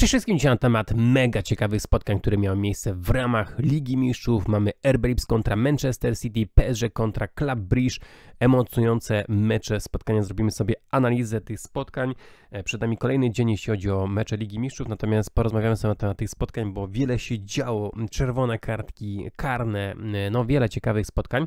Cześć wszystkim dzisiaj na temat mega ciekawych spotkań, które miały miejsce w ramach Ligi Mistrzów. Mamy RB Leeds kontra Manchester City, PSG kontra Club Bridge. Emocjonujące mecze, spotkania. Zrobimy sobie analizę tych spotkań. E, przed nami kolejny dzień, jeśli chodzi o mecze Ligi Mistrzów, natomiast porozmawiamy sobie na temat tych spotkań, bo wiele się działo. Czerwone kartki, karne, e, no wiele ciekawych spotkań.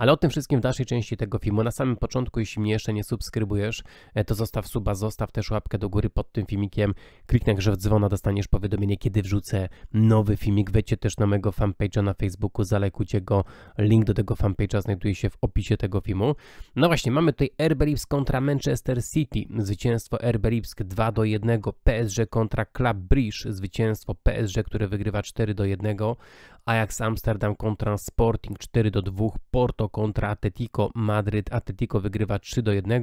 Ale o tym wszystkim w dalszej części tego filmu. Na samym początku, jeśli mnie jeszcze nie subskrybujesz, e, to zostaw suba, zostaw też łapkę do góry pod tym filmikiem. Kliknij grzew dzwona, dostaniesz powiadomienie, kiedy wrzucę nowy filmik. Wejdźcie też na mojego fanpage'a na Facebooku, zalekujcie go. Link do tego fanpage'a znajduje się w opisie tego filmu. No właśnie, mamy tutaj RB kontra Manchester City. Zwycięstwo RB 2 do 1. PSG kontra Club Bridge. Zwycięstwo PSG, które wygrywa 4 do 1. Ajax Amsterdam kontra Sporting 4 do 2. Porto kontra Atletico Madryt. Atletico wygrywa 3 do 1.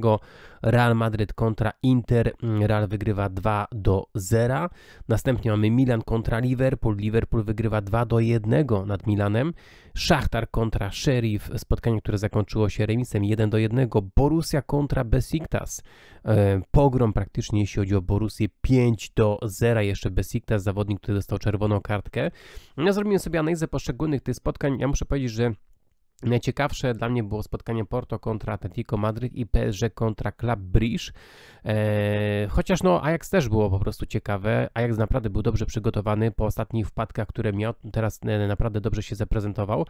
Real Madryt kontra Inter. Mm, Real wygrywa 2 do 0. Następnie mamy Milan kontra Liverpool. Liverpool wygrywa 2 do 1 nad Milanem. Szachtar kontra Sheriff. Spotkanie, które zakończyło się remisem 1 do 1. Borussia kontra Besiktas. E, pogrom praktycznie jeśli chodzi o Borussię 5 do 0. Jeszcze Besiktas, zawodnik, który dostał czerwoną kartkę. Ja zrobiłem sobie analizę poszczególnych tych spotkań. Ja muszę powiedzieć, że Najciekawsze dla mnie było spotkanie Porto kontra Atletico Madryt i PSG kontra Club Brisz. Eee, chociaż no Ajax też było po prostu ciekawe. Ajax naprawdę był dobrze przygotowany po ostatnich wpadkach, które miał. Teraz e, naprawdę dobrze się zaprezentował.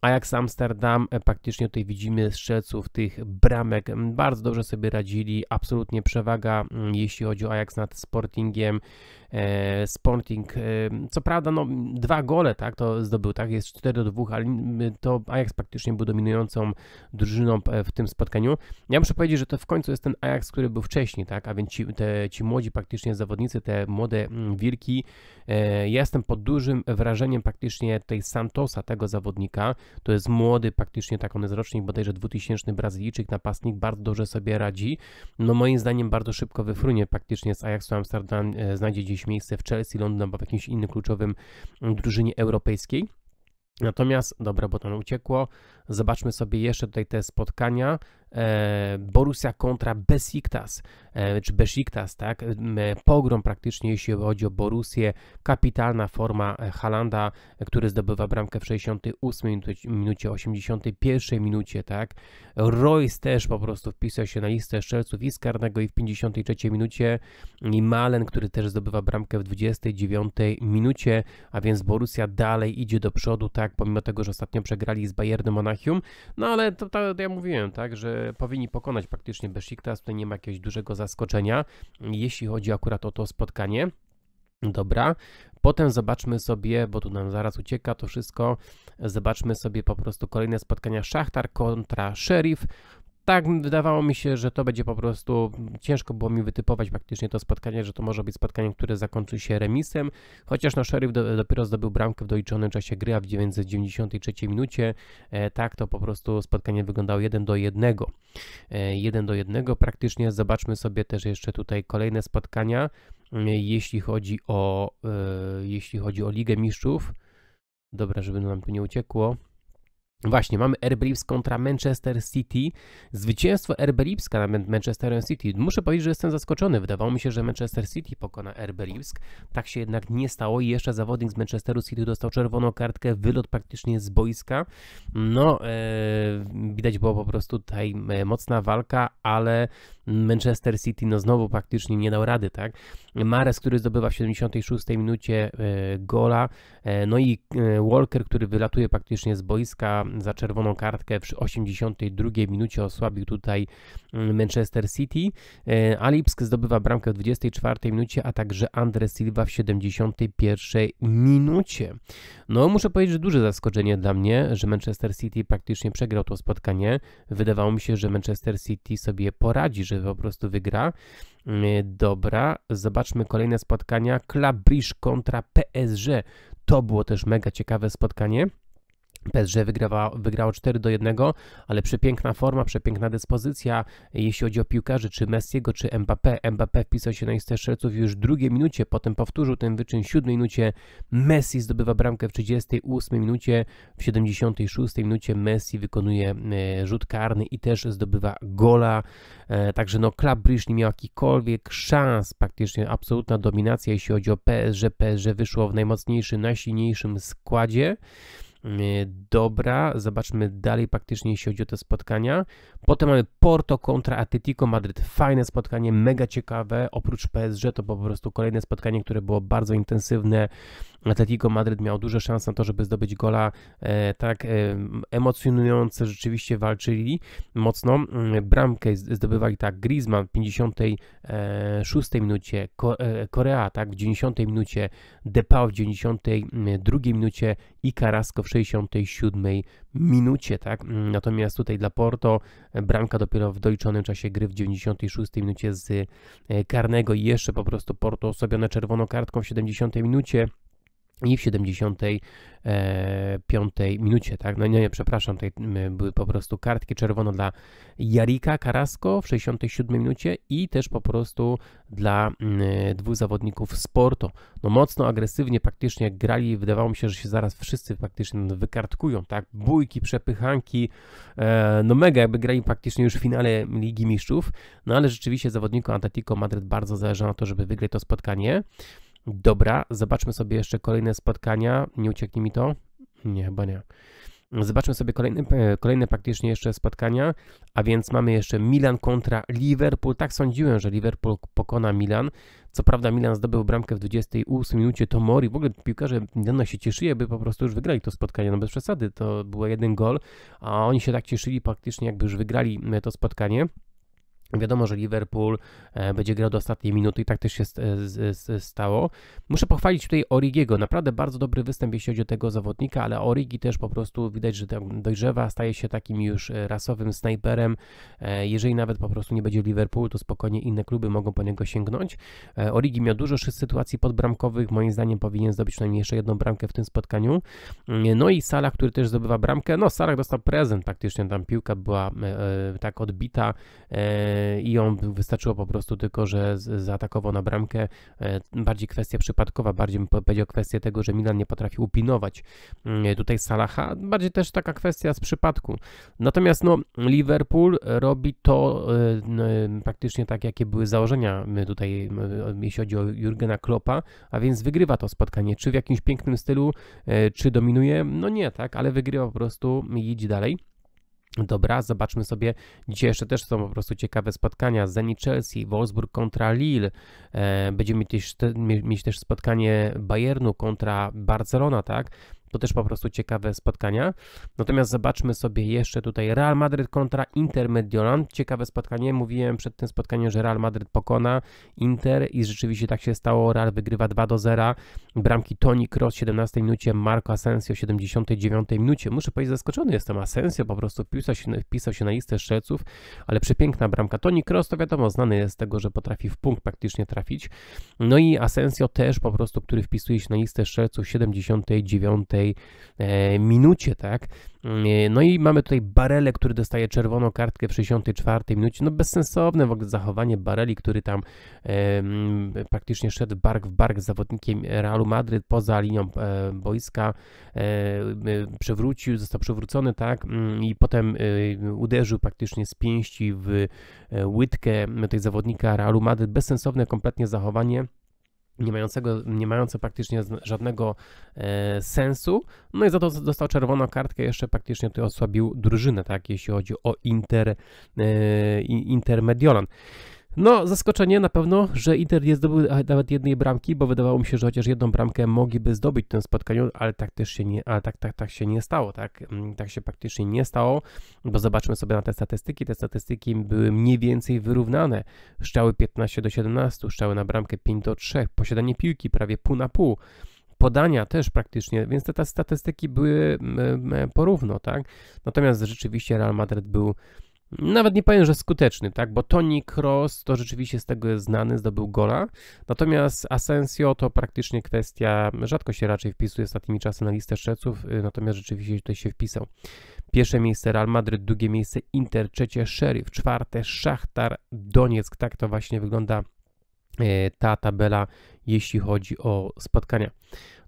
Ajax Amsterdam, e, praktycznie tutaj widzimy strzelców tych bramek, mm, bardzo dobrze sobie radzili, absolutnie przewaga mm, jeśli chodzi o Ajax nad Sportingiem, e, Sporting, e, co prawda no dwa gole tak, to zdobył, tak, jest 4 do 2, ale mm, to Ajax praktycznie był dominującą drużyną w tym spotkaniu. Ja muszę powiedzieć, że to w końcu jest ten Ajax, który był wcześniej, tak, a więc ci, te, ci młodzi praktycznie zawodnicy, te młode wilki, ja jestem pod dużym wrażeniem praktycznie tej Santosa, tego zawodnika, to jest młody, praktycznie tak on jest rocznik, bodajże 2000 Brazylijczyk, napastnik, bardzo dobrze sobie radzi. No moim zdaniem bardzo szybko wyfrunie praktycznie z Ajaxu Amsterdam, e, znajdzie gdzieś miejsce w Chelsea, Londynu albo w jakimś innym kluczowym mm, drużynie europejskiej. Natomiast, dobra, bo to nam uciekło, zobaczmy sobie jeszcze tutaj te spotkania. E, Borussia kontra Besiktas, e, czy Besiktas, tak? E, pogrom praktycznie, jeśli chodzi o Borussię. Kapitalna forma Halanda, który zdobywa bramkę w 68 minucie, 81 minucie, tak? Royce też po prostu wpisał się na listę strzelców i skarnego i w 53 minucie. I Malen, który też zdobywa bramkę w 29 minucie, a więc Borussia dalej idzie do przodu, tak? Pomimo tego, że ostatnio przegrali z Bayernem Monachium, no ale to, to, to ja mówiłem, tak? Że powinni pokonać praktycznie Besiktas, tutaj nie ma jakiegoś dużego zaskoczenia, jeśli chodzi akurat o to spotkanie. Dobra, potem zobaczmy sobie, bo tu nam zaraz ucieka to wszystko, zobaczmy sobie po prostu kolejne spotkania Szachtar kontra Sheriff tak wydawało mi się, że to będzie po prostu ciężko było mi wytypować faktycznie to spotkanie, że to może być spotkanie, które zakończy się remisem, chociaż no Sheriff do, dopiero zdobył bramkę w doliczonym czasie gry, a w 993 minucie e, tak to po prostu spotkanie wyglądało 1 do 1. E, 1 do 1 praktycznie. Zobaczmy sobie też jeszcze tutaj kolejne spotkania, e, jeśli chodzi o, e, jeśli chodzi o Ligę Mistrzów. Dobra, żeby nam tu nie uciekło. Właśnie, mamy RB kontra Manchester City. Zwycięstwo RB Lipska nad Manchesterem City. Muszę powiedzieć, że jestem zaskoczony. Wydawało mi się, że Manchester City pokona RB Tak się jednak nie stało i jeszcze zawodnik z Manchesteru City dostał czerwoną kartkę, wylot praktycznie z boiska. No, e, widać było po prostu tutaj e, mocna walka, ale Manchester City no znowu praktycznie nie dał rady, tak? Mares, który zdobywa w 76 minucie e, gola, e, no i e, Walker, który wylatuje praktycznie z boiska, za czerwoną kartkę przy 82 minucie osłabił tutaj mm, Manchester City. E, a zdobywa bramkę w 24 minucie, a także Andres Silva w 71 minucie. No muszę powiedzieć, że duże zaskoczenie dla mnie, że Manchester City praktycznie przegrał to spotkanie. Wydawało mi się, że Manchester City sobie poradzi, że po prostu wygra. Mm, dobra, zobaczmy kolejne spotkania. Klabrisz kontra PSG. To było też mega ciekawe spotkanie. PSG wygrało 4 do 1, ale przepiękna forma, przepiękna dyspozycja, jeśli chodzi o piłkarzy, czy Messiego, czy Mbappé. Mbappé wpisał się na listę strzelców już w drugiej minucie, potem powtórzył ten wyczyn w 7 minucie. Messi zdobywa bramkę w 38 minucie, w 76 minucie Messi wykonuje e, rzut karny i też zdobywa gola. E, także no, Club Bridge nie miał jakichkolwiek szans, praktycznie absolutna dominacja, jeśli chodzi o PSG. PSG wyszło w najmocniejszym, najsilniejszym składzie. Yy, dobra, zobaczmy dalej praktycznie jeśli chodzi o te spotkania. Potem mamy Porto kontra Atletico Madryt. Fajne spotkanie, mega ciekawe. Oprócz PSG to po prostu kolejne spotkanie, które było bardzo intensywne. Atletico Madryt miał duże szanse na to, żeby zdobyć gola. E, tak e, emocjonujące rzeczywiście walczyli mocno. Mm, bramkę zdobywali tak Griezmann w 56 e, minucie, Korea tak w 90 minucie, Depau w 92 mm, minucie i Carrasco w 67 minucie, tak? Mm, natomiast tutaj dla Porto bramka dopiero w doliczonym czasie gry w 96 minucie z karnego i jeszcze po prostu Porto osobione czerwoną kartką w 70 minucie i w 75 e, minucie, tak? No nie, nie, przepraszam, tutaj były po prostu kartki czerwono dla Jarika Carrasco w 67 minucie i też po prostu dla dwóch zawodników Sporto. No mocno agresywnie praktycznie grali, wydawało mi się, że się zaraz wszyscy praktycznie wykartkują, tak? Bójki, przepychanki, e, no mega jakby grali praktycznie już w finale Ligi Mistrzów, no ale rzeczywiście zawodnikom Atletico Madryt bardzo zależało na to, żeby wygrać to spotkanie. Dobra, zobaczmy sobie jeszcze kolejne spotkania. Nie ucieknie mi to? Nie, chyba nie. Zobaczmy sobie kolejne, e, kolejne praktycznie jeszcze spotkania, a więc mamy jeszcze Milan kontra Liverpool. Tak sądziłem, że Liverpool pokona Milan. Co prawda Milan zdobył bramkę w 28 minucie Tomori. W ogóle piłkarze Milano się cieszyli, by po prostu już wygrali to spotkanie. No bez przesady, to było jeden gol, a oni się tak cieszyli praktycznie jakby już wygrali e, to spotkanie. Wiadomo, że Liverpool e, będzie grał do ostatniej minuty i tak też się e, e, stało. Muszę pochwalić tutaj Origiego. Naprawdę bardzo dobry występ, jeśli chodzi o tego zawodnika, ale Origi też po prostu widać, że dojrzewa, staje się takim już rasowym snajperem. Jeżeli nawet po prostu nie będzie w to spokojnie inne kluby mogą po niego sięgnąć. Origi miał dużo sytuacji podbramkowych. Moim zdaniem powinien zdobyć przynajmniej jeszcze jedną bramkę w tym spotkaniu. No i Salah, który też zdobywa bramkę. No, Salah dostał prezent praktycznie. Tam piłka była tak odbita i on wystarczyło po prostu tylko, że zaatakował na bramkę. E, bardziej kwestia przypadkowa, bardziej bym powiedział kwestię tego, że Milan nie potrafi upilnować mm, tutaj Salaha, bardziej też taka kwestia z przypadku. Natomiast no, Liverpool robi to no, praktycznie tak, jakie były założenia tutaj, jeśli chodzi o Jurgena Kloppa, a więc wygrywa to spotkanie, czy w jakimś pięknym stylu, czy dominuje, no nie, tak, ale wygrywa po prostu i idzie dalej. Dobra, zobaczmy sobie. Dzisiaj jeszcze też są po prostu ciekawe spotkania. Zenit Chelsea, Wolfsburg kontra Lille. E, będziemy mieć też, spotkanie Bayernu kontra Barcelona, tak? to też po prostu ciekawe spotkania. Natomiast zobaczmy sobie jeszcze tutaj Real Madrid kontra Inter Mediolan. Ciekawe spotkanie. Mówiłem przed tym spotkaniem, że Real Madrid pokona Inter i rzeczywiście tak się stało. Real wygrywa 2 do 0. Bramki Toni Kroos w 17 minucie, Marco Asensio w 79 minucie. Muszę powiedzieć, zaskoczony jestem. Asensio po prostu wpisał się, wpisał się na listę strzelców, ale przepiękna bramka. Toni Kroos to wiadomo, znany jest z tego, że potrafi w punkt praktycznie trafić. No i Asensio też po prostu, który wpisuje się na listę strzelców w 79 tej e, minucie, tak? Mm, e, no i mamy tutaj Barele, który dostaje czerwoną kartkę w 64 minucie. No bezsensowne w ogóle zachowanie Bareli, który tam e, praktycznie szedł bark w bark z zawodnikiem Realu Madryt poza linią e, boiska. E, przewrócił, został przewrócony, tak? Mm, I potem e, uderzył praktycznie z pięści w łydkę tego zawodnika Realu Madryt. Bezsensowne kompletnie zachowanie nie, mającego, nie mające praktycznie żadnego e, sensu. No i za to dostał czerwoną kartkę, jeszcze praktycznie tutaj osłabił drużynę, tak, jeśli chodzi o Inter, e, Inter Mediolan. No, zaskoczenie na pewno, że Inter nie zdobył nawet jednej bramki, bo wydawało mi się, że chociaż jedną bramkę mogliby zdobyć w tym spotkaniu, ale tak też się nie, ale tak, tak, tak się nie stało, tak, mm, tak się praktycznie nie stało, bo zobaczmy sobie na te statystyki, te statystyki były mniej więcej wyrównane, strzały 15 do 17, strzały na bramkę 5 do 3, posiadanie piłki prawie pół na pół, podania też praktycznie, więc te, te statystyki były mm, e, e, porówno, tak, natomiast rzeczywiście Real Madrid był nawet nie powiem, że skuteczny, tak? Bo Tony Cross to rzeczywiście z tego jest znany, zdobył gola. Natomiast Asensio to praktycznie kwestia, rzadko się raczej wpisuje ostatnimi czasy na listę szczeców, y, natomiast rzeczywiście tutaj się wpisał. Pierwsze miejsce Real Madryt, drugie miejsce Inter, trzecie Sheriff, czwarte Szachtar Donieck. Tak to właśnie wygląda y, ta tabela, jeśli chodzi o spotkania.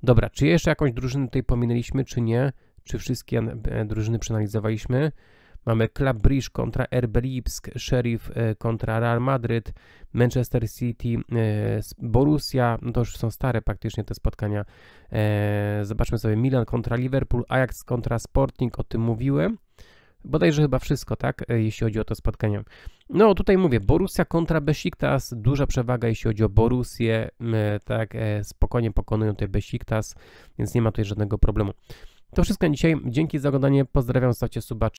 Dobra, czy jeszcze jakąś drużynę tutaj pominęliśmy, czy nie? Czy wszystkie y, drużyny przeanalizowaliśmy? Mamy Club Bridge kontra RB Lipsk, Sheriff e, kontra Real Madrid, Manchester City, e, Borussia, no to już są stare praktycznie te spotkania. E, zobaczmy sobie Milan kontra Liverpool, Ajax kontra Sporting, o tym mówiłem bodajże chyba wszystko, tak, jeśli chodzi o to spotkanie. No tutaj mówię, Borussia kontra Besiktas, duża przewaga jeśli chodzi o Borussię, tak, spokojnie pokonują tutaj Besiktas, więc nie ma tutaj żadnego problemu. To wszystko dzisiaj, dzięki za oglądanie, pozdrawiam, stawcie suba,